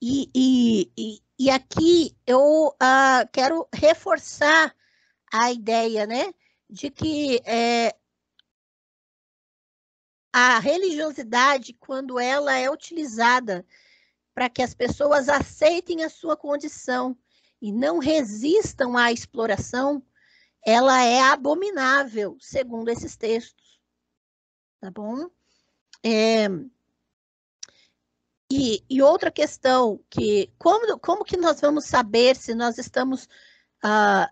E, e, e, aqui eu uh, quero reforçar a ideia né, de que é, a religiosidade, quando ela é utilizada para que as pessoas aceitem a sua condição e não resistam à exploração, ela é abominável, segundo esses textos. Tá bom? É, e, e outra questão que como, como que nós vamos saber se nós estamos ah,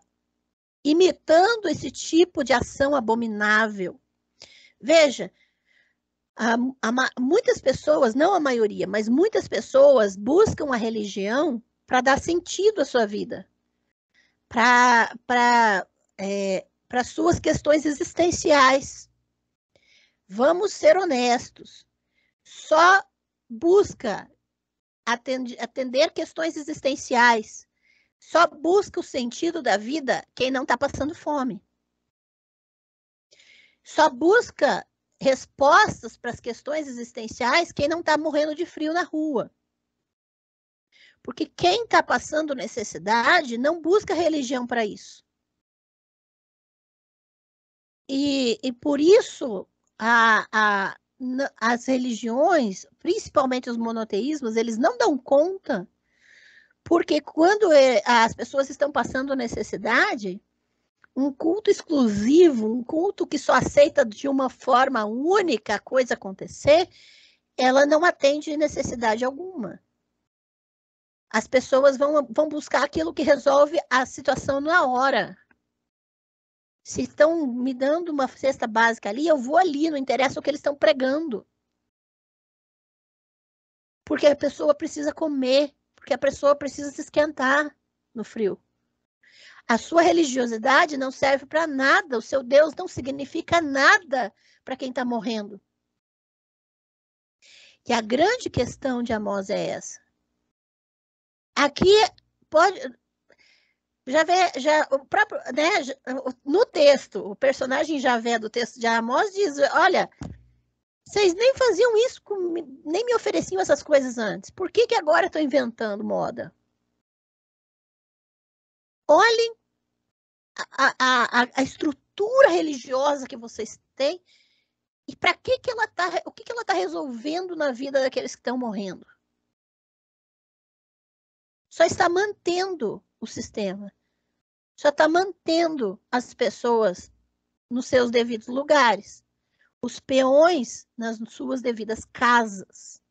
imitando esse tipo de ação abominável? Veja, a, a, muitas pessoas, não a maioria, mas muitas pessoas buscam a religião para dar sentido à sua vida, para é, para suas questões existenciais. Vamos ser honestos. Só busca atender questões existenciais. Só busca o sentido da vida quem não está passando fome. Só busca respostas para as questões existenciais quem não está morrendo de frio na rua. Porque quem está passando necessidade não busca religião para isso. E, e por isso a, a, as religiões, principalmente os monoteísmos, eles não dão conta, porque quando é, as pessoas estão passando necessidade, um culto exclusivo, um culto que só aceita de uma forma única a coisa acontecer, ela não atende necessidade alguma. As pessoas vão, vão buscar aquilo que resolve a situação na hora. Se estão me dando uma cesta básica ali, eu vou ali, não interessa o que eles estão pregando. Porque a pessoa precisa comer, porque a pessoa precisa se esquentar no frio. A sua religiosidade não serve para nada, o seu Deus não significa nada para quem está morrendo. E a grande questão de Amós é essa. Aqui pode, vê já, o próprio, né, no texto, o personagem Javé do texto de Amós diz: Olha, vocês nem faziam isso, nem me ofereciam essas coisas antes. Por que, que agora estou inventando moda? Olhem a, a, a, estrutura religiosa que vocês têm e para que, que ela tá, o que, que ela está resolvendo na vida daqueles que estão morrendo. Só está mantendo o sistema. Só está mantendo as pessoas nos seus devidos lugares, os peões nas suas devidas casas.